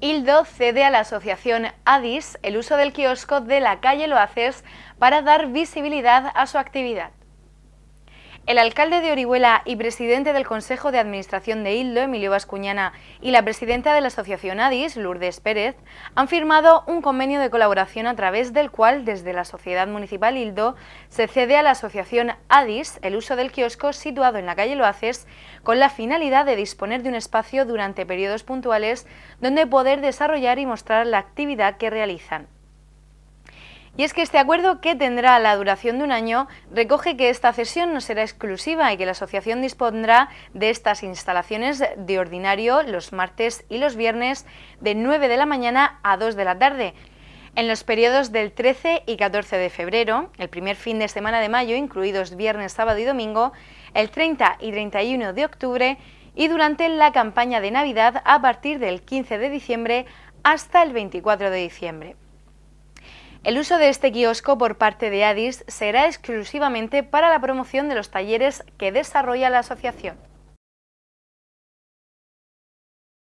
Hildo cede a la asociación ADIS el uso del kiosco de la calle Loaces para dar visibilidad a su actividad. El alcalde de Orihuela y presidente del Consejo de Administración de Hildo, Emilio Vascuñana, y la presidenta de la asociación ADIS, Lourdes Pérez, han firmado un convenio de colaboración a través del cual, desde la Sociedad Municipal Hildo, se cede a la asociación ADIS el uso del kiosco situado en la calle Loaces con la finalidad de disponer de un espacio durante periodos puntuales donde poder desarrollar y mostrar la actividad que realizan. Y es que este acuerdo, que tendrá la duración de un año, recoge que esta cesión no será exclusiva y que la asociación dispondrá de estas instalaciones de ordinario los martes y los viernes de 9 de la mañana a 2 de la tarde. En los periodos del 13 y 14 de febrero, el primer fin de semana de mayo, incluidos viernes, sábado y domingo, el 30 y 31 de octubre y durante la campaña de Navidad a partir del 15 de diciembre hasta el 24 de diciembre. El uso de este kiosco por parte de ADIS será exclusivamente para la promoción de los talleres que desarrolla la asociación.